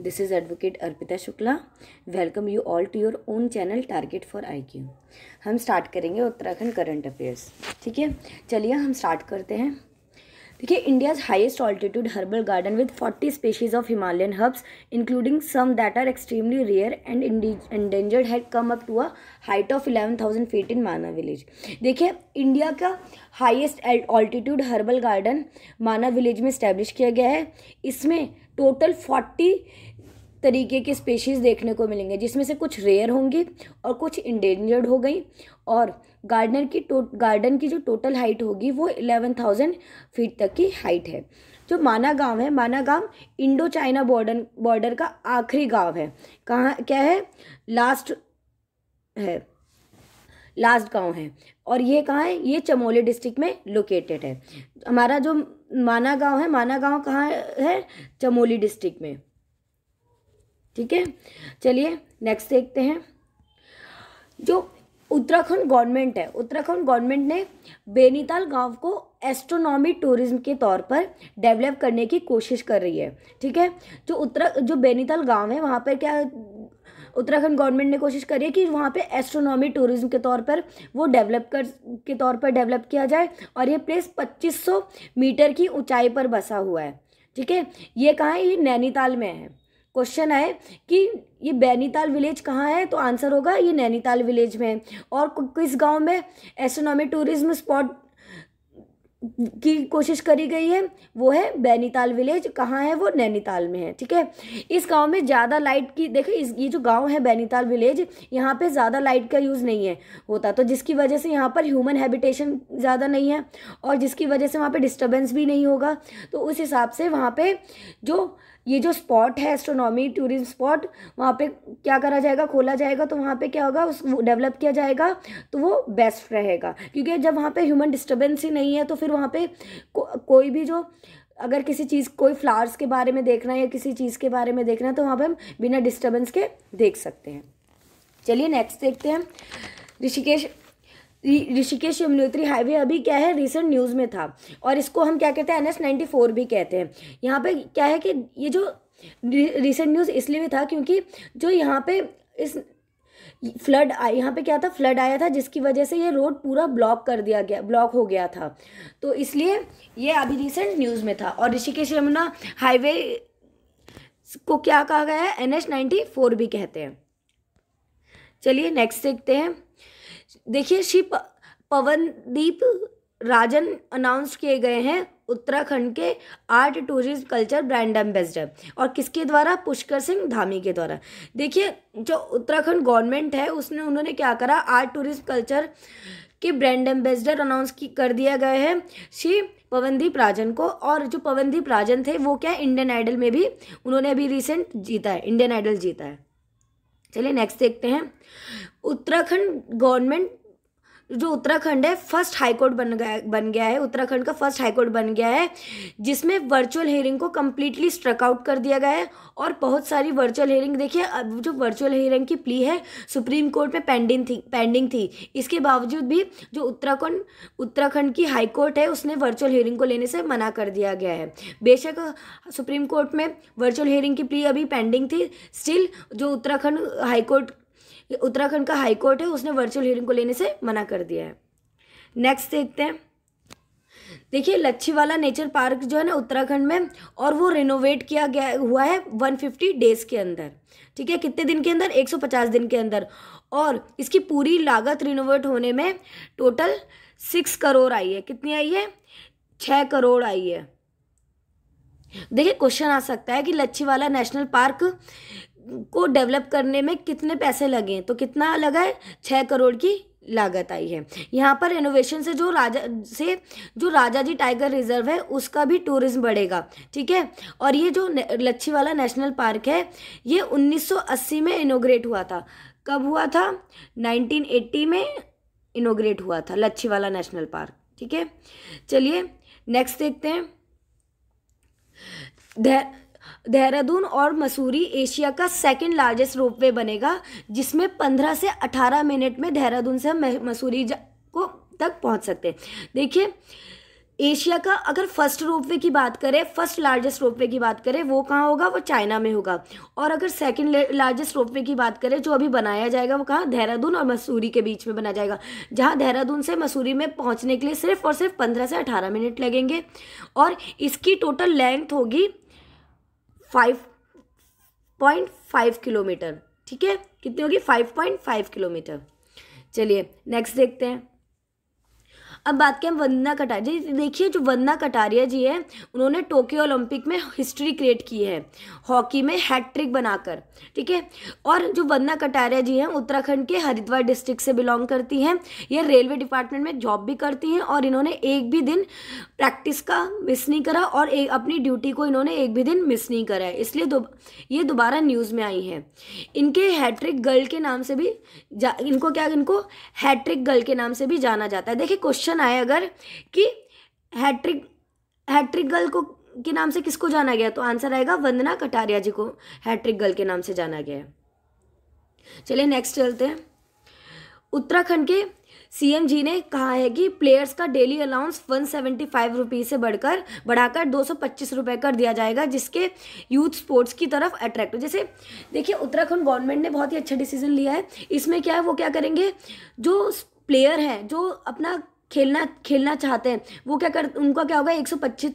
this is advocate Arpita Shukla welcome you all to your own channel target for I हम start करेंगे Uttarakhand current affairs ठीक है चलिए हम स्टार्ट करते हैं देखिए India's highest altitude herbal garden with 40 species of Himalayan herbs including some that are extremely rare and endangered had come up to a height of 11,000 feet in Mana village देखिए India का highest altitude herbal garden Mana village में establish किया गया है इसमें total forty तरीके के species देखने को मिलेंगे जिसमें से कुछ रेयर होंगी और कुछ इंडेंजर्ड हो गई और गार्डनर की टो गार्डन की जो टोटल हाइट होगी वो एलेवन थाउजेंड फीट तक की हाइट है जो माना गांव है माना गांव इंडो चाइना बॉर्डर बॉर्डर का आखिरी गांव है कहाँ क्या है लास्ट है लास्ट गांव है और ये कहाँ है ये चमोली डिस्ट्रिक्ट में लोकेटेड है हमारा जो माना गांव है माना गांव कहाँ है चमोली डिस्ट्रिक्ट में ठीक है चलिए नेक्स्ट देखते हैं जो उत्तराखंड गवर्नमेंट है उत्तराखंड गवर्नमेंट ने बेनीताल गांव को एस्ट्रोनॉमी टूरिज्म के तौर पर डेवलप करने की कोशिश कर रही है ठीक है जो उत्तरा जो बेनीताल गांव है वहाँ पर क्या उत्तराखंड गवर्नमेंट ने कोशिश करी है कि वहाँ पे एस्ट्रोनॉमी टूरिज्म के तौर पर वो डेवलप कर के तौर पर डेवलप किया जाए और ये प्लेस 2500 मीटर की ऊंचाई पर बसा हुआ है ठीक है ये कहाँ है ये नैनीताल में है क्वेश्चन है कि ये बैनीताल विलेज कहाँ है तो आंसर होगा ये नैनीताल विलेज में है और किस गांव में एस्ट्रोनॉमी टूरिज्म स्पॉट की कोशिश करी गई है वो है बैनीताल विलेज कहाँ है वो नैनीताल में है ठीक है इस गांव में ज़्यादा लाइट की देखिए इस ये जो गांव है बैनीताल विलेज यहाँ पे ज़्यादा लाइट का यूज़ नहीं है होता तो जिसकी वजह से यहाँ पर ह्यूमन हैबिटेशन ज़्यादा नहीं है और जिसकी वजह से वहाँ पर डिस्टर्बेंस भी नहीं होगा तो उस हिसाब से वहाँ पर जो ये जो स्पॉट है एस्ट्रोनॉमी टूरिज्म स्पॉट वहाँ पे क्या करा जाएगा खोला जाएगा तो वहाँ पे क्या होगा उस डेवलप किया जाएगा तो वो बेस्ट रहेगा क्योंकि जब वहाँ पे ह्यूमन डिस्टर्बेंस ही नहीं है तो फिर वहाँ पे को, कोई भी जो अगर किसी चीज़ कोई फ्लावर्स के बारे में देखना है या किसी चीज़ के बारे में देखना है तो वहाँ पर हम बिना डिस्टर्बेंस के देख सकते हैं चलिए नेक्स्ट देखते हैं ऋषिकेश ऋषिकेश यमुनोत्री हाईवे अभी क्या है रिसेंट न्यूज़ में था और इसको हम क्या कहते हैं एन एस नाइन्टी फोर भी कहते हैं यहाँ पे क्या है कि ये जो रिसेंट न्यूज़ इसलिए भी था क्योंकि जो यहाँ पे इस फ्लड आई यहाँ पे क्या था फ्लड आया था जिसकी वजह से ये रोड पूरा ब्लॉक कर दिया गया ब्लॉक हो गया था तो इसलिए ये अभी रिसेंट न्यूज़ में था और ऋषिकेश यमुना हाईवे को क्या कहा गया है एन एच नाइन्टी फोर भी कहते हैं चलिए नेक्स्ट देखते हैं देखिए श्री पवनदीप राजन अनाउंस किए गए हैं उत्तराखंड के art tourism culture brand ambassador और किसके द्वारा पुष्कर सिंह धामी के द्वारा देखिए जो उत्तराखंड गवर्नमेंट है उसने उन्होंने क्या करा आर्ट टूरिज्म कल्चर के ब्रांड एम्बेसडर अनाउंस कर दिया गया है श्री पवनदीप राजन को और जो पवनदीप राजन थे वो क्या इंडियन आइडल में भी उन्होंने अभी रिसेंट जीता है इंडियन आइडल जीता है चलिए नेक्स्ट देखते हैं उत्तराखंड गवर्नमेंट जो उत्तराखंड है फर्स्ट हाई कोर्ट बन गया बन गया है उत्तराखंड का फर्स्ट हाई कोर्ट बन गया है जिसमें वर्चुअल हेयरिंग को कम्प्लीटली स्ट्रक आउट कर दिया गया है और बहुत सारी वर्चुअल हेयरिंग देखिए अब जो वर्चुअल हेयरिंग की प्ली है सुप्रीम कोर्ट में पेंडिंग थी पेंडिंग थी इसके बावजूद भी जो उत्तराखंड उत्तराखंड की हाई कोर्ट है उसने वर्चुअल हेयरिंग को लेने से मना कर दिया गया है बेशक सुप्रीम कोर्ट में वर्चुअल हेयरिंग की प्ली अभी पेंडिंग थी स्टिल जो उत्तराखंड हाईकोर्ट ये उत्तराखंड का हाई कोर्ट है उसने वर्चुअल हियरिंग को लेने से मना कर दिया है नेक्स्ट देखते हैं देखिए लच्छीवाला नेचर पार्क जो है ना उत्तराखंड में और वो रिनोवेट किया गया हुआ है 150 डेज के अंदर ठीक है कितने दिन के अंदर 150 दिन के अंदर और इसकी पूरी लागत रिनोवेट होने में टोटल सिक्स करोड़ आई है कितनी आई है छः करोड़ आई है देखिए क्वेश्चन आ सकता है कि लच्छीवाला नेशनल पार्क को डेवलप करने में कितने पैसे लगे तो कितना लगा है छः करोड़ की लागत आई है यहाँ पर इनोवेशन से जो राजा से जो राजा जी टाइगर रिजर्व है उसका भी टूरिज्म बढ़ेगा ठीक है और ये जो लच्छीवाला नेशनल पार्क है ये 1980 में इनोग्रेट हुआ था कब हुआ था 1980 में इनोग्रेट हुआ था लच्छीवाला नेशनल पार्क ठीक है चलिए नेक्स्ट देखते हैं देहरादून और मसूरी एशिया का सेकंड लार्जेस्ट रोपवे बनेगा जिसमें 15 से 18 मिनट में देहरादून से मसूरी को तक पहुंच सकते हैं देखिए एशिया का अगर फर्स्ट रोपवे की बात करें फर्स्ट लार्जेस्ट रोपवे की बात करें वो कहाँ होगा वो चाइना में होगा और अगर सेकंड लार्जेस्ट रोपवे की बात करें जो अभी बनाया जाएगा वो कहाँ देहरादून और मसूरी के बीच में बना जाएगा जहाँ देहरादून से मसूरी में पहुँचने के लिए सिर्फ और सिर्फ पंद्रह से अठारह मिनट लगेंगे और इसकी टोटल लेंथ होगी फाइव पॉइंट फाइव किलोमीटर ठीक है कितनी होगी फाइव पॉइंट फाइव किलोमीटर चलिए नेक्स्ट देखते हैं अब बात करें वंदना कटारिया जी देखिए जो वंदना कटारिया जी है उन्होंने टोक्यो ओलंपिक में हिस्ट्री क्रिएट की है हॉकी में हैट्रिक बनाकर ठीक है और जो वंदना कटारिया जी हैं उत्तराखंड के हरिद्वार डिस्ट्रिक्ट से बिलोंग करती हैं यह रेलवे डिपार्टमेंट में जॉब भी करती हैं और इन्होंने एक भी दिन प्रैक्टिस का मिस नहीं करा और ए, अपनी ड्यूटी को इन्होंने एक भी दिन मिस नहीं करा है इसलिए दो, ये दोबारा न्यूज़ में आई हैं इनके हैट्रिक गर्ल के नाम से भी इनको क्या इनको हैट्रिक गर्ल के नाम से भी जाना जाता है देखिए क्वेश्चन क्वेश्चन आए अगर कि हैट्रिक हैट्रिक गर्ल को के नाम से किसको जाना गया तो आंसर आएगा वंदना कटारिया जी को हैट्रिक गर्ल के नाम से जाना गया है चलिए नेक्स्ट चलते हैं उत्तराखंड के सीएम जी ने कहा है कि प्लेयर्स का daily allowance one seventy five rupees से बढ़कर बढ़ाकर दो सौ पच्चीस रुपये कर दिया जाएगा जिसके यूथ स्पोर्ट्स की तरफ अट्रैक्ट हो जैसे देखिए उत्तराखंड गवर्नमेंट ने बहुत ही अच्छा डिसीजन लिया है इसमें क्या है वो क्या करेंगे जो प्लेयर हैं जो अपना खेलना खेलना चाहते हैं वो क्या कर उनका क्या होगा एक सौ पच्चीस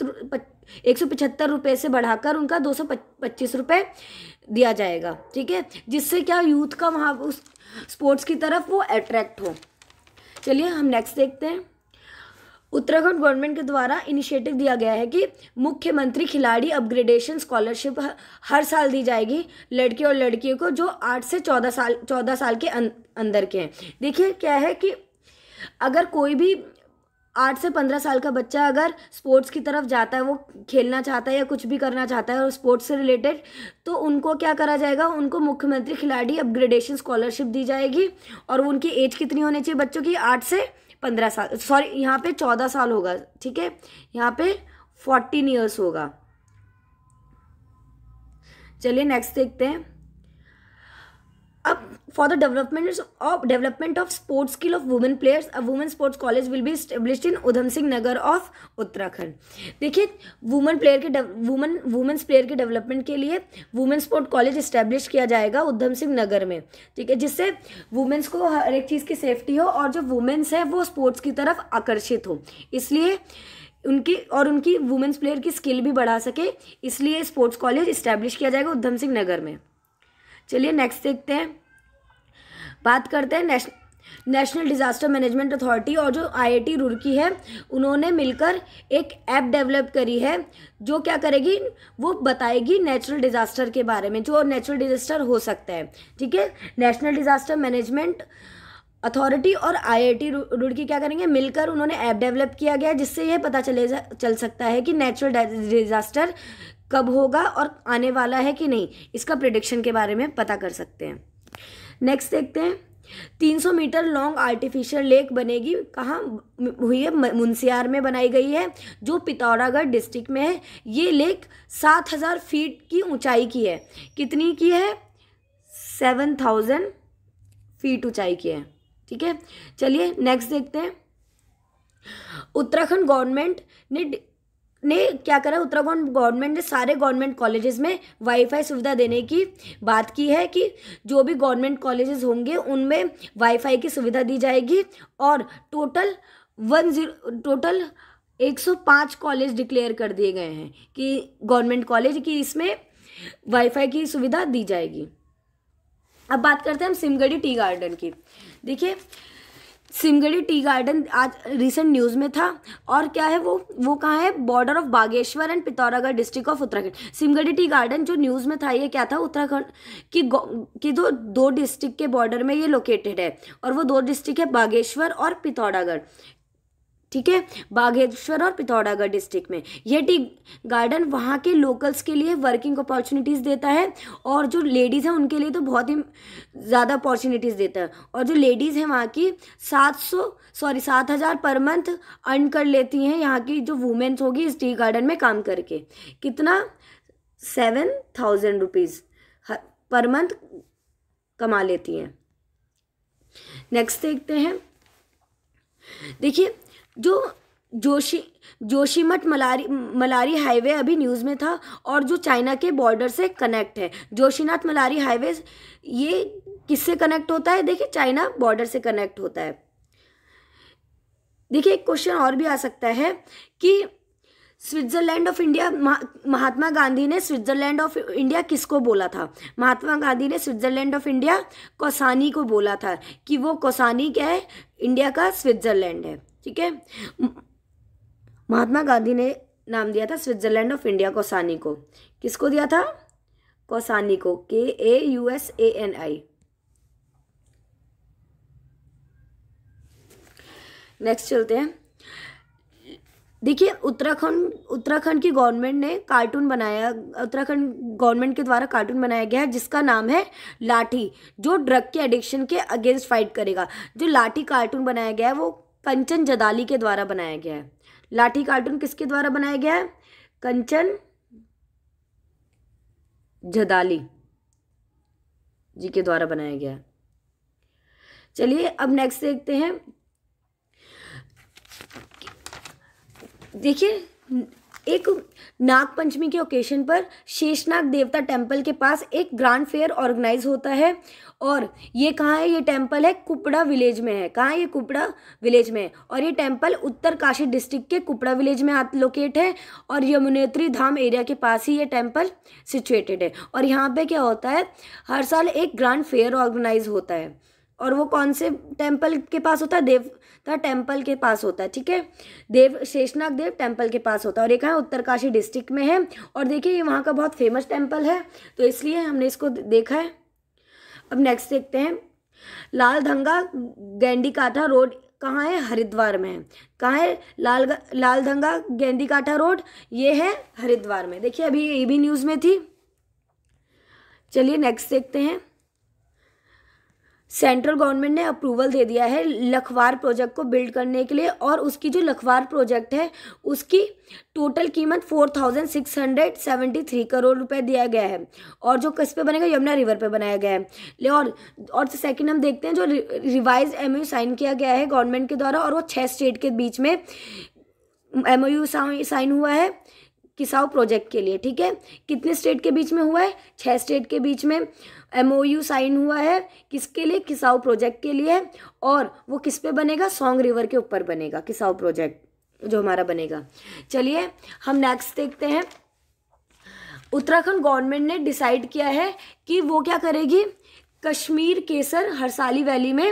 एक सौ पचहत्तर रुपये से बढ़ाकर उनका दो सौ पच्चीस रुपये दिया जाएगा ठीक है जिससे क्या यूथ का वहाँ उस स्पोर्ट्स की तरफ वो अट्रैक्ट हो चलिए हम नेक्स्ट देखते हैं उत्तराखंड गवर्नमेंट के द्वारा इनिशिएटिव दिया गया है कि मुख्यमंत्री खिलाड़ी अपग्रेडेशन स्कॉलरशिप हर साल दी जाएगी लड़के और लड़कियों को जो आठ से चौदह साल चौदह साल के अं, अंदर के हैं देखिए क्या है कि अगर कोई भी आठ से पंद्रह साल का बच्चा अगर स्पोर्ट्स की तरफ जाता है वो खेलना चाहता है या कुछ भी करना चाहता है और स्पोर्ट्स से रिलेटेड तो उनको क्या करा जाएगा उनको मुख्यमंत्री खिलाड़ी अपग्रेडेशन स्कॉलरशिप दी जाएगी और उनकी एज कितनी होनी चाहिए बच्चों की आठ से पंद्रह साल सॉरी यहाँ पे चौदह साल होगा ठीक है यहाँ पे फोर्टीन ईयर्स होगा चलिए नेक्स्ट देखते हैं अब for the development of development of sports skill of women players a women sports college will be establish in Udham Singh Nagar of Uttarakhand देखिए वुमेन प्लेयर के वुमेन वुमेन्स प्लेयर के डेवलपमेंट के लिए वुमेन स्पोर्ट कॉलेज इस्टेब्लिश किया जाएगा उधम सिंह नगर में ठीक है जिससे वुमेन्स को हर एक चीज़ की सेफ्टी हो और जो वुमेन्स है वो स्पोर्ट्स की तरफ आकर्षित हो इसलिए उनकी और उनकी वुमेन्स प्लेयर की स्किल भी बढ़ा सके इसलिए स्पोर्ट्स कॉलेज इस्टेब्लिश किया जाएगा उधम सिंह नगर में चलिए नेक्स्ट देखते हैं बात करते हैं नेश नेशनल डिज़ास्टर मैनेजमेंट अथॉरिटी और जो आईआईटी रुड़की है उन्होंने मिलकर एक ऐप डेवलप करी है जो क्या करेगी वो बताएगी नेचुरल डिज़ास्टर के बारे में जो नेचुरल डिज़ास्टर हो सकता है ठीक है नेशनल डिज़ास्टर मैनेजमेंट अथॉरिटी और आईआईटी रुड़की क्या करेंगे मिलकर उन्होंने ऐप डेवलप किया गया जिससे यह पता चले चल सकता है कि नेचुरल डिज़ास्टर कब होगा और आने वाला है कि नहीं इसका प्रिडिक्शन के बारे में पता कर सकते हैं नेक्स्ट देखते हैं 300 मीटर लॉन्ग आर्टिफिशियल लेक बनेगी कहाँ हुई है मुंसियार में बनाई गई है जो पिथौरागढ़ डिस्ट्रिक्ट में है ये लेक 7000 फीट की ऊंचाई की है कितनी की है 7000 फीट ऊंचाई की है ठीक है चलिए नेक्स्ट देखते हैं उत्तराखंड गवर्नमेंट ने ने क्या करा उत्तराखंड गवर्नमेंट ने सारे गवर्नमेंट कॉलेजेस में वाईफाई सुविधा देने की बात की है कि जो भी गवर्नमेंट कॉलेजेस होंगे उनमें वाईफाई की सुविधा दी जाएगी और टोटल वन जीरो टोटल एक सौ पाँच कॉलेज डिक्लेयर कर दिए गए हैं कि गवर्नमेंट कॉलेज की इसमें वाईफाई की सुविधा दी जाएगी अब बात करते हैं हम सिमगढ़ी टी गार्डन की देखिए सिमगढ़ी टी गार्डन आज रिसेंट न्यूज़ में था और क्या है वो वो कहाँ है border of Bageshwar and Pithoragarh district of Uttarakhand Simgarhi tea garden जो न्यूज़ में था ये क्या था उत्तराखंड की की दो दो डिस्ट्रिक्ट के बॉर्डर में ये लोकेटेड है और वो दो डिस्ट्रिक्ट है बागेश्वर और पिथौरागढ़ ठीक है बागेश्वर और पिथौरागढ़ डिस्ट्रिक्ट में यह टी गार्डन वहाँ के लोकल्स के लिए वर्किंग अपॉर्चुनिटीज़ देता है और जो लेडीज़ हैं उनके लिए तो बहुत ही ज़्यादा अपॉर्चुनिटीज़ देता है और जो लेडीज़ हैं वहाँ की सात सौ सॉरी सात हज़ार पर मंथ अर्न कर लेती हैं यहाँ की जो वुमेन्स होगी इस टी गार्डन में काम करके कितना seven thousand rupees per month कमा लेती हैं नेक्स्ट देखते हैं देखिए जो जोशी जोशीमठ मलारी मलारी हाईवे अभी न्यूज़ में था और जो चाइना के बॉर्डर से कनेक्ट है जोशीनाथ मलारी हाईवे ये किससे कनेक्ट होता है देखिए चाइना बॉर्डर से कनेक्ट होता है देखिए एक क्वेश्चन और भी आ सकता है कि Switzerland of India Mahatma Gandhi ने स्विट्जरलैंड ऑफ इंडिया किसको बोला था महात्मा गांधी ने स्विट्जरलैंड ऑफ इंडिया कौसानी को बोला था कि वो कौसानी क्या है इंडिया का स्विट्जरलैंड है ठीक है महात्मा गांधी ने नाम दिया था स्विट्जरलैंड ऑफ इंडिया कोसानी को किसको दिया था कोसानी को K A U S A N I next चलते हैं देखिए उत्तराखंड उत्तराखंड की गवर्नमेंट ने कार्टून बनाया उत्तराखंड गवर्नमेंट के द्वारा कार्टून बनाया गया है जिसका नाम है लाठी जो ड्रग के एडिक्शन के अगेंस्ट फाइट करेगा जो लाठी कार्टून बनाया गया है वो कंचन जदाली के द्वारा बनाया गया है लाठी कार्टून किसके द्वारा बनाया गया है कंचन जदाली जी के द्वारा बनाया गया है चलिए अब नेक्स्ट देखते हैं देखिए एक नाग पंचमी के ओकेशन पर शेषनाग देवता टेम्पल के पास एक ग्रांड फेयर ऑर्गेनाइज होता है और ये कहाँ है ये टेम्पल है कुपड़ा विलेज में है कहाँ ये कुपड़ा विलेज में है और ये टेम्पल उत्तर काशी डिस्ट्रिक्ट के कुपड़ा विलेज में लोकेट है और यमुनेत्री धाम एरिया के पास ही ये टेम्पल सिचुएटेड है और यहाँ पे क्या होता है हर साल एक ग्रांड फेयर ऑर्गेनाइज होता है और वो कौन से टेम्पल के पास होता है देवता टेम्पल के पास होता है ठीक है देव शेषनाग देव टेम्पल के पास होता है और एक है उत्तरकाशी डिस्ट्रिक्ट में है और देखिए ये वहाँ का बहुत फेमस टेम्पल है तो इसलिए हमने इसको देखा है अब नेक्स्ट देखते हैं लाल धंगा गेंडी काठा रोड कहाँ है हरिद्वार में है कहाँ है लाल लाल धंगा गेंदी काठा रोड ये है हरिद्वार में देखिए अभी ये भी न्यूज़ में थी चलिए नेक्स्ट देखते हैं सेंट्रल गवर्नमेंट ने अप्रूवल दे दिया है लखवार प्रोजेक्ट को बिल्ड करने के लिए और उसकी जो लखवार प्रोजेक्ट है उसकी टोटल कीमत four thousand six hundred seventy three crore रुपए दिया गया है और जो कस्बे पे बनेगा यमुना रिवर पे बनाया गया है और और सेकंड हम देखते हैं जो रिवाइज एम साइन किया गया है गवर्नमेंट के द्वारा और वो छः स्टेट के बीच में एम साइन हुआ है किसाऊ प्रोजेक्ट के लिए ठीक है कितने स्टेट के बीच में हुआ है छः स्टेट के बीच में एमओयू साइन हुआ है किसके लिए किसाऊ प्रोजेक्ट के लिए और वो किस पे बनेगा सॉन्ग रिवर के ऊपर बनेगा किसाऊ प्रोजेक्ट जो हमारा बनेगा चलिए हम नेक्स्ट देखते हैं उत्तराखंड गवर्नमेंट ने डिसाइड किया है कि वो क्या करेगी कश्मीर केसर हरसाली वैली में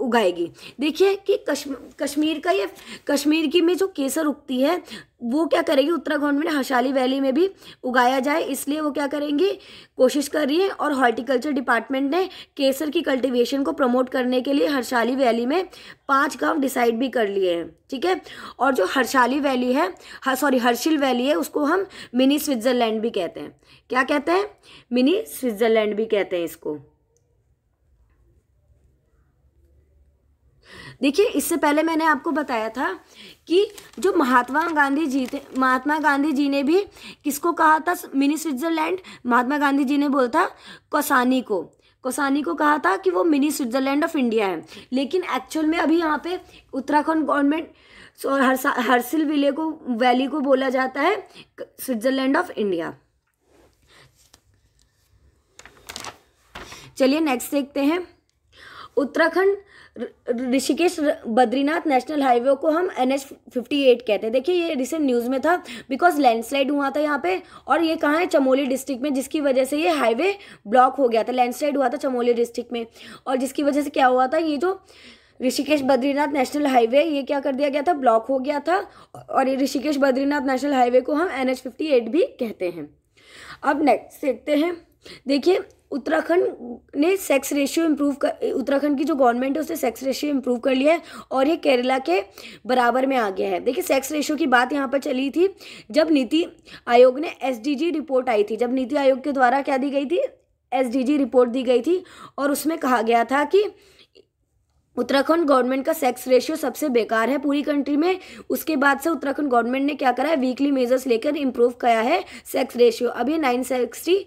उगाएगी देखिए कि कश्मीर कश्मीर का ये कश्मीर की में जो केसर उगती है वो क्या करेगी उत्तराखंड में हशाली वैली में भी उगाया जाए इसलिए वो क्या करेंगी कोशिश कर रही है और हॉर्टिकल्चर डिपार्टमेंट ने केसर की कल्टीवेशन को प्रमोट करने के लिए हर्षाली वैली में पांच गांव डिसाइड भी कर लिए हैं ठीक है और जो हर्षाली वैली है हर, सॉरी हर्षिल वैली है उसको हम मिनी स्विट्ज़रलैंड भी कहते हैं क्या कहते हैं मिनी स्विट्ज़रलैंड भी कहते हैं इसको देखिए इससे पहले मैंने आपको बताया था कि जो महात्मा गांधी जी थे महात्मा गांधी जी ने भी किसको कहा था मिनी स्विट्ज़रलैंड महात्मा गांधी जी ने बोला था कौसानी को कौसानी को कहा था कि वो मिनी स्विट्ज़रलैंड ऑफ इंडिया है लेकिन एक्चुअल में अभी यहाँ पे उत्तराखंड गवर्नमेंट हर्सिल हर हरसिल विले को वैली को बोला जाता है स्विट्ज़रलैंड ऑफ इंडिया चलिए नेक्स्ट देखते हैं उत्तराखंड ऋषिकेश बद्रीनाथ नेशनल हाईवे को हम एन एच फिफ्टी एट कहते हैं देखिए ये रिसेंट न्यूज़ में था बिकॉज लैंडस्लाइड हुआ था यहाँ पे और ये कहाँ है चमोली डिस्ट्रिक्ट में जिसकी वजह से ये हाईवे ब्लॉक हो गया था लैंडस्लाइड हुआ था चमोली डिस्ट्रिक्ट में और जिसकी वजह से क्या हुआ था ये जो ऋषिकेश बद्रीनाथ नेशनल हाईवे ये क्या कर दिया गया था ब्लॉक हो गया था और ये ऋषिकेश बद्रीनाथ नेशनल हाईवे को हम एन एच फिफ्टी एट भी कहते हैं अब नेक्स्ट देखते हैं देखिए उत्तराखंड ने सेक्स रेशियो इम्प्रूव कर उत्तराखंड की जो गवर्नमेंट है उसने सेक्स रेशियो इम्प्रूव कर लिया है और ये केरला के बराबर में आ गया है देखिए सेक्स रेशियो की बात यहाँ पर चली थी जब नीति आयोग ने एस रिपोर्ट आई थी जब नीति आयोग के द्वारा क्या दी गई थी एस रिपोर्ट दी गई थी और उसमें कहा गया था कि उत्तराखंड गवर्नमेंट का सेक्स रेशियो सबसे बेकार है पूरी कंट्री में उसके बाद से उत्तराखंड गवर्नमेंट ने क्या करा है वीकली मेजर्स लेकर इम्प्रूव किया है सेक्स रेशियो अब ये नाइन सिक्सटी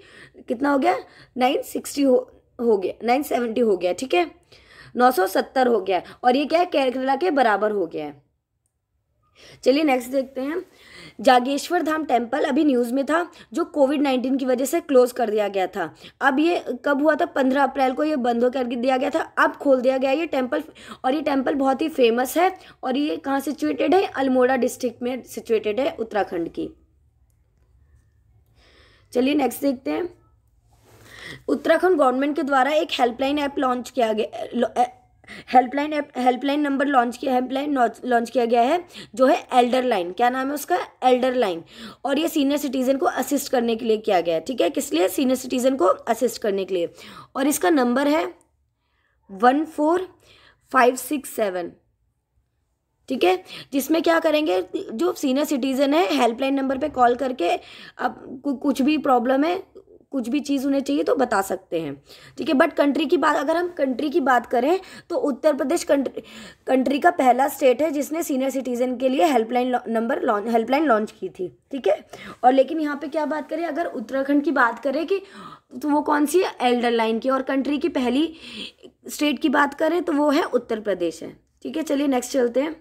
कितना हो गया नाइन सिक्सटी हो हो गया नाइन सेवेंटी हो गया ठीक है नौ सौ सत्तर हो गया और ये क्या है केरला के बराबर हो गया है चलिए नेक्स्ट देखते हैं जागेश्वर धाम टेम्पल अभी न्यूज़ में था जो कोविड नाइन्टीन की वजह से क्लोज़ कर दिया गया था अब ये कब हुआ था पंद्रह अप्रैल को ये बंद कर दिया गया था अब खोल दिया गया ये टेम्पल और ये टेम्पल बहुत ही फेमस है और ये कहाँ सिचुएटेड है अल्मोड़ा डिस्ट्रिक्ट में सिचुएटेड है उत्तराखंड की चलिए नेक्स्ट देखते हैं उत्तराखंड गवर्नमेंट के द्वारा एक हेल्पलाइन ऐप लॉन्च किया गया हेल्पलाइन हेल्पलाइन नंबर लॉन्च किया हेल्पलाइन लॉन्च किया गया है जो है एल्डर लाइन क्या नाम है उसका एल्डर लाइन और ये सीनियर सिटीज़न को असिस्ट करने के लिए किया गया है ठीक है किस लिए सीनियर सिटीज़न को असिस्ट करने के लिए और इसका नंबर है one four five six seven ठीक है जिसमें क्या करेंगे जो सीनियर सिटीज़न है हेल्पलाइन नंबर पे कॉल करके अब कुछ भी प्रॉब्लम है कुछ भी चीज़ उन्हें चाहिए तो बता सकते हैं ठीक है बट कंट्री की बात अगर हम कंट्री की बात करें तो उत्तर प्रदेश कंट्री कंट्री का पहला स्टेट है जिसने सीनियर सिटीज़न के लिए helpline number launch helpline launch की थी ठीक है और लेकिन यहाँ पे क्या बात करें अगर उत्तराखंड की बात करें कि तो वो कौन सी है एल्डर लाइन की और कंट्री की पहली स्टेट की बात करें तो वो है उत्तर प्रदेश है ठीक है चलिए नेक्स्ट चलते हैं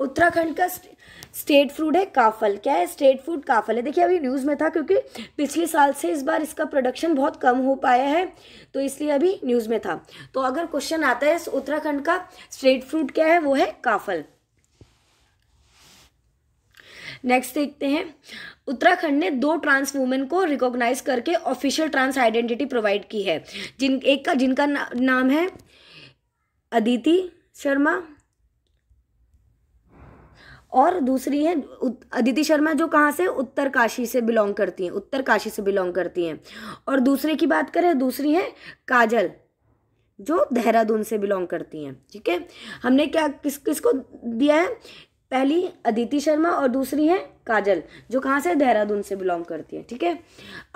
उत्तराखंड का स्टेट फ्रूड है काफल क्या है स्टेट फूड काफल है देखिए अभी न्यूज़ में था क्योंकि पिछले साल से इस बार इसका प्रोडक्शन बहुत कम हो पाया है तो इसलिए अभी न्यूज़ में था तो अगर क्वेश्चन आता है उत्तराखंड का स्टेट फ्रूट क्या है वो है काफल नेक्स्ट देखते हैं उत्तराखंड ने दो ट्रांस वूमेन को रिकॉग्नाइज करके ऑफिशियल ट्रांस आइडेंटिटी प्रोवाइड की है जिन एक का जिनका ना, नाम है अदिति शर्मा और दूसरी है अदिति शर्मा जो कहाँ से उत्तरकाशी से बिलोंग करती हैं उत्तरकाशी से बिलोंग करती हैं और दूसरे की बात करें दूसरी है काजल जो देहरादून से बिलोंग करती हैं ठीक है हमने क्या किस किस को दिया है पहली अदिति शर्मा और दूसरी है काजल जो कहाँ से देहरादून से बिलोंग करती हैं ठीक है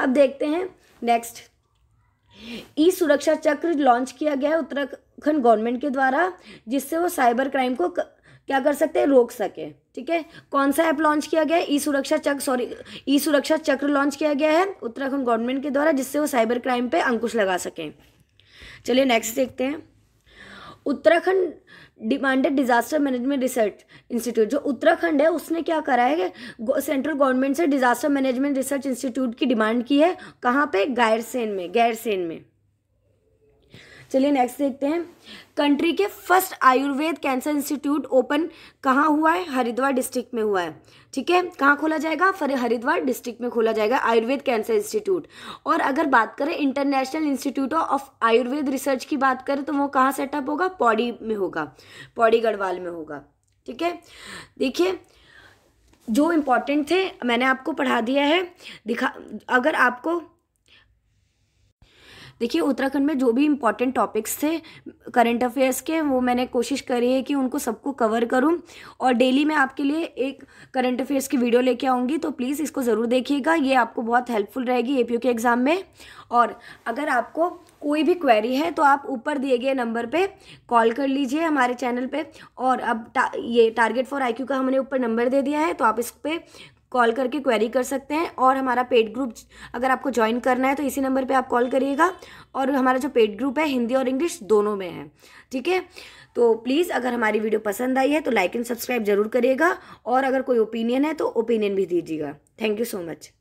अब देखते हैं नेक्स्ट ई सुरक्षा चक्र लॉन्च किया गया है उत्तराखंड गवर्नमेंट के द्वारा जिससे वो साइबर क्राइम को क्या कर सकते हैं रोक सके ठीक है कौन सा ऐप लॉन्च किया गया है ई सुरक्षा चक्र सॉरी ई सुरक्षा चक्र लॉन्च किया गया है उत्तराखंड गवर्नमेंट के द्वारा जिससे वो साइबर क्राइम पे अंकुश लगा सकें चलिए नेक्स्ट देखते हैं Uttarakhand demanded disaster management research institute जो उत्तराखंड है उसने क्या करा है कि सेंट्रल गवर्नमेंट से डिजास्टर मैनेजमेंट रिसर्च इंस्टीट्यूट की डिमांड की है कहाँ पे गायरसेन में गैरसेन में चलिए नेक्स्ट देखते हैं कंट्री के first Ayurveda cancer institute open कहाँ हुआ है हरिद्वार डिस्ट्रिक्ट में हुआ है ठीक है कहाँ खोला जाएगा फिर हरिद्वार डिस्ट्रिक्ट में खोला जाएगा आयुर्वेद कैंसर इंस्टीट्यूट और अगर बात करें international institute of Ayurveda research की बात करें तो वो कहाँ सेटअप होगा पौड़ी में होगा पौड़ी गढ़वाल में होगा ठीक है देखिए जो इम्पोर्टेंट थे मैंने आपको पढ़ा दिया है दिखा अगर आपको देखिए उत्तराखंड में जो भी इम्पोर्टेंट टॉपिक्स थे करंट अफेयर्स के वो मैंने कोशिश करी है कि उनको सबको कवर करूँ और डेली मैं आपके लिए एक करंट अफेयर्स की वीडियो लेके आऊँगी तो प्लीज़ इसको ज़रूर देखिएगा ये आपको बहुत हेल्पफुल रहेगी ए के एग्ज़ाम में और अगर आपको कोई भी क्वेरी है तो आप ऊपर दिए गए नंबर पे कॉल कर लीजिए हमारे चैनल पे और अब टा, ये टारगेट फॉर आईक्यू का हमने ऊपर नंबर दे दिया है तो आप इस पर कॉल करके क्वेरी कर सकते हैं और हमारा पेड ग्रुप अगर आपको ज्वाइन करना है तो इसी नंबर पे आप कॉल करिएगा और हमारा जो पेड ग्रुप है हिंदी और इंग्लिश दोनों में है ठीक है तो प्लीज़ अगर हमारी वीडियो पसंद आई है तो लाइक एंड सब्सक्राइब जरूर करिएगा और अगर कोई ओपिनियन है तो ओपिनियन भी दीजिएगा थैंक यू सो मच